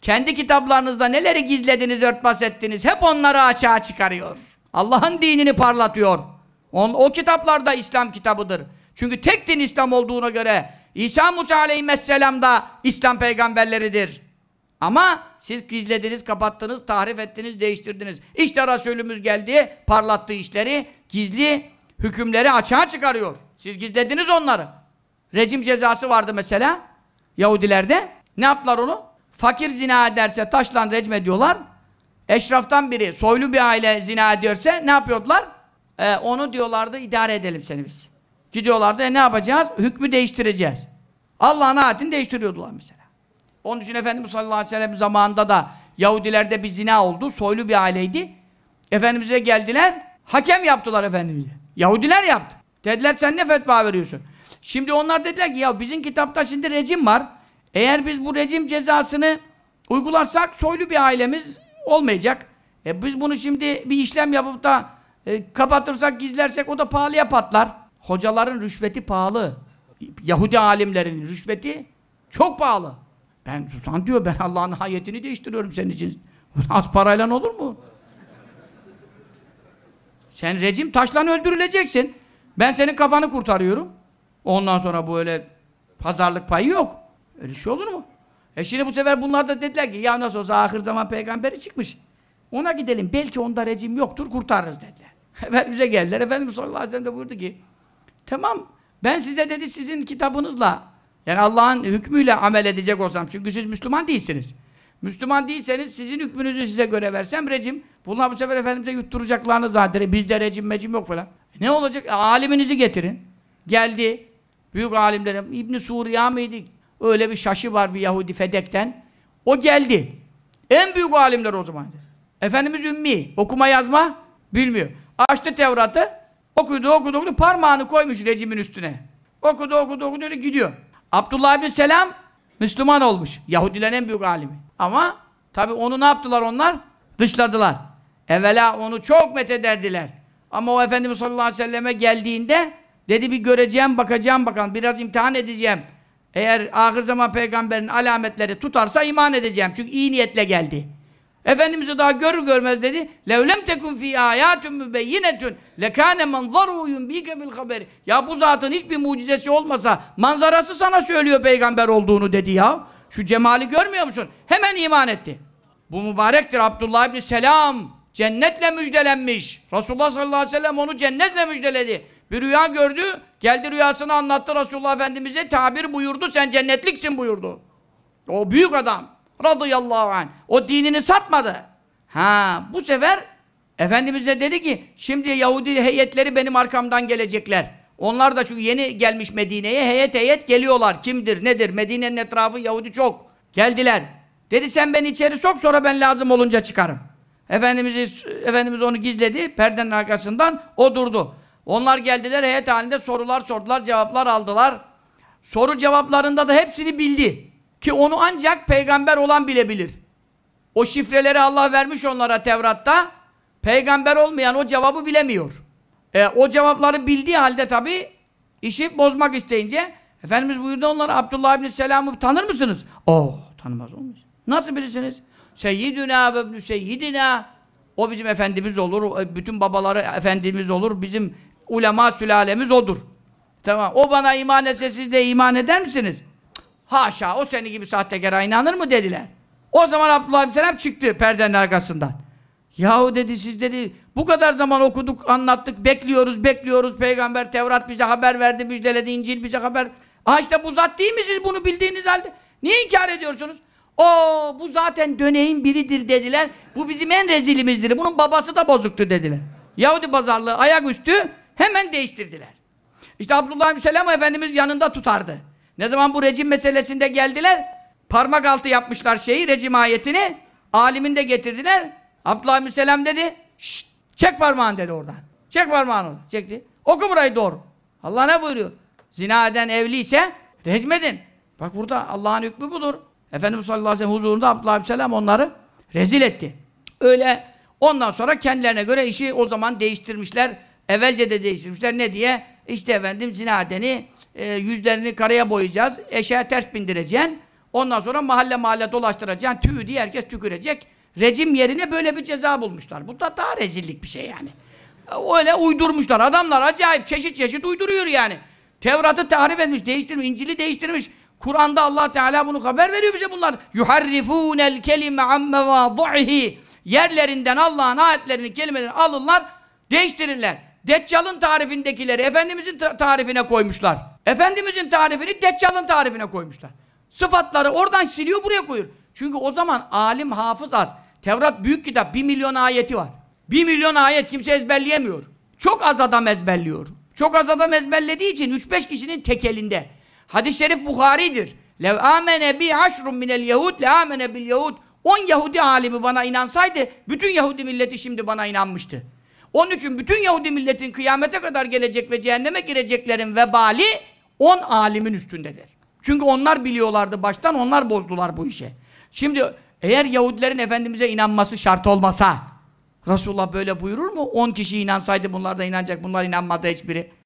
Kendi kitaplarınızda neleri gizlediniz, örtbas ettiniz hep onları açığa çıkarıyor. Allah'ın dinini parlatıyor. On, o kitaplar da İslam kitabıdır. Çünkü tek din İslam olduğuna göre İsa Musa aleyhisselam da İslam peygamberleridir. Ama siz gizlediniz, kapattınız, tahrif ettiniz, değiştirdiniz. İşte Resulümüz geldi, parlattığı işleri, gizli hükümleri açığa çıkarıyor. Siz gizlediniz onları. Rejim cezası vardı mesela Yahudilerde. Ne yaptılar onu? Fakir zina ederse taşla recm ediyorlar. Eşraftan biri, soylu bir aile zina ediyorsa ne yapıyordular? Ee, onu diyorlardı idare edelim seni biz. Gidiyorlardı e ne yapacağız? Hükmü değiştireceğiz. Allah'ın ayetini değiştiriyordular mesela. Onun için Efendimiz sallallahu aleyhi ve sellem zamanında da Yahudilerde bir zina oldu. Soylu bir aileydi. Efendimiz'e geldiler. Hakem yaptılar Efendimiz'e. Yahudiler yaptı. Dediler sen ne fetva veriyorsun? Şimdi onlar dediler ki ya bizim kitapta şimdi rejim var. Eğer biz bu rejim cezasını uygularsak soylu bir ailemiz olmayacak. E biz bunu şimdi bir işlem yapıp da e, kapatırsak, gizlersek o da pahalıya patlar. Hocaların rüşveti pahalı. Yahudi alimlerin rüşveti çok pahalı. Ben Sultan diyor ben Allah'ın hayetini değiştiriyorum senin için. Az parayla olur mu? Sen rejim taşlan öldürüleceksin. Ben senin kafanı kurtarıyorum. Ondan sonra bu öyle pazarlık payı yok. Öyle şey olur mu? E şimdi bu sefer bunlar da dediler ki ya nasıl olsa ahir zaman peygamberi çıkmış. Ona gidelim. Belki onda rejim yoktur kurtarırız dediler. Efendimiz'e geldiler. Efendimiz sallallahu aleyhi ve sellem de buyurdu ki tamam ben size dedi sizin kitabınızla yani Allah'ın hükmüyle amel edecek olsam. Çünkü siz Müslüman değilsiniz. Müslüman değilseniz sizin hükmünüzü size göre versem rejim. Bunlar bu sefer Efendimiz'e yutturacaklarını zaten. Bizde rejim mecim yok falan. E ne olacak? E, aliminizi getirin. Geldi. Büyük alimlerim. İbn-i Suriye miydi? Öyle bir şaşı var bir Yahudi Fedek'ten. O geldi. En büyük alimler o zaman. Efendimiz ümmi. Okuma yazma bilmiyor. Açtı Tevrat'ı. Okudu okudu okudu. Parmağını koymuş recimin üstüne. Okudu okudu okudu öyle gidiyor. Abdullah bin Selam Müslüman olmuş. Yahudilerin en büyük alimi. Ama tabi onu ne yaptılar onlar? Dışladılar. Evvela onu çok methederdiler. Ama o Efendimiz sallallahu aleyhi ve selleme geldiğinde dedi bir göreceğim, bakacağım bakalım. Biraz imtihan edeceğim. Eğer ahir zaman peygamberin alametleri tutarsa iman edeceğim. Çünkü iyi niyetle geldi. Efendimiz'i daha görür görmez dedi. Levlem tekun fi ayatun mübeyyinetun lekane manzaru yumbike bil haberi. Ya bu zatın hiçbir mucizesi olmasa manzarası sana söylüyor peygamber olduğunu dedi ya. Şu cemali görmüyor musun? Hemen iman etti. Bu mübarektir Abdullah İbni Selam. Cennetle müjdelenmiş. Resulullah sallallahu aleyhi ve sellem onu cennetle müjdeledi. Bir rüya gördü, geldi rüyasını anlattı Resulullah Efendimiz'e tabir buyurdu, sen cennetliksin buyurdu. O büyük adam. Radıyallahu anh. O dinini satmadı. Ha, bu sefer Efendimiz de dedi ki, şimdi Yahudi heyetleri benim arkamdan gelecekler. Onlar da çünkü yeni gelmiş Medine'ye heyet heyet geliyorlar. Kimdir, nedir? Medine'nin etrafı Yahudi çok. Geldiler. Dedi sen beni içeri sok sonra ben lazım olunca çıkarım. Efendimiz, Efendimiz onu gizledi perdenin arkasından. O durdu. Onlar geldiler heyet halinde sorular sordular, cevaplar aldılar. Soru cevaplarında da hepsini bildi. Ki onu ancak peygamber olan bilebilir. O şifreleri Allah vermiş onlara Tevrat'ta. Peygamber olmayan o cevabı bilemiyor. E, o cevapları bildiği halde tabi işi bozmak isteyince Efendimiz buyurdu onlara Abdullah İbni Selam'ı tanır mısınız? Oo oh, tanımaz olmuş. Nasıl bilirsiniz? Seyyidina ve ibnü seyyidina. O bizim efendimiz olur. Bütün babaları efendimiz olur. Bizim ulema sülalemiz odur. Tamam. O bana iman etse siz de iman eder misiniz? haşa o seni gibi sahtekara inanır mı dediler. O zaman Abdullah bin Selam çıktı perdenin arkasından. Yahu dedi siz dedi bu kadar zaman okuduk anlattık bekliyoruz bekliyoruz peygamber Tevrat bize haber verdi müjdeledi İncil bize haber. Ha işte bu zat değil mi siz bunu bildiğiniz halde? Niye inkar ediyorsunuz? O bu zaten döneğin biridir dediler. Bu bizim en rezilimizdir. Bunun babası da bozuktu dediler. Yahudi pazarlığı üstü. Hemen değiştirdiler. İşte Abdullah Aleyhisselam Efendimiz yanında tutardı. Ne zaman bu rejim meselesinde geldiler, parmak altı yapmışlar şeyi, rejim ayetini. Alimin de getirdiler. Abdullah Aleyhisselam dedi, Şşt, çek parmağını dedi oradan. Çek parmağını. Çekti. Oku burayı doğru. Allah ne buyuruyor? Zina eden evliyse rezmedin. Bak burada Allah'ın hükmü budur. Efendimiz sallallahu aleyhi ve sellem huzurunda Abdullah aleyhisselam onları rezil etti. Öyle ondan sonra kendilerine göre işi o zaman değiştirmişler. Evvelce de değiştirmişler. Ne diye? İşte efendim zinadeni e, yüzlerini karaya boyayacağız. Eşeğe ters bindireceksin. Ondan sonra mahalle mahalle dolaştıracaksın. tüy diye herkes tükürecek. Rejim yerine böyle bir ceza bulmuşlar. Bu da daha rezillik bir şey yani. Öyle uydurmuşlar. Adamlar acayip çeşit çeşit uyduruyor yani. Tevrat'ı tahrif etmiş, değiştirmiş, İncil'i değiştirmiş. Kur'an'da Allah Teala bunu haber veriyor bize bunlar. Yuharrifunel kelime amme vâdu'ihi. Yerlerinden Allah'ın ayetlerini, kelimelerini alırlar, değiştirirler. Deccal'ın tarifindekileri Efendimiz'in tarifine koymuşlar. Efendimiz'in tarifini Deccal'ın tarifine koymuşlar. Sıfatları oradan siliyor buraya koyuyor. Çünkü o zaman alim hafız az. Tevrat büyük kitap. Bir milyon ayeti var. Bir milyon ayet kimse ezberleyemiyor. Çok az adam ezberliyor. Çok az adam ezberlediği için 3-5 kişinin tekelinde Hadis-i şerif Bukhari'dir. Lev amene bi haşrun minel yehud le amene bil yehud. 10 Yahudi alimi bana inansaydı bütün Yahudi milleti şimdi bana inanmıştı. Onun için bütün Yahudi milletin kıyamete kadar gelecek ve cehenneme gireceklerin vebali on alimin üstündedir. Çünkü onlar biliyorlardı baştan, onlar bozdular bu işe. Şimdi eğer Yahudilerin Efendimiz'e inanması şart olmasa, Resulullah böyle buyurur mu? On kişi inansaydı bunlar da inanacak, bunlar inanmadı hiçbiri.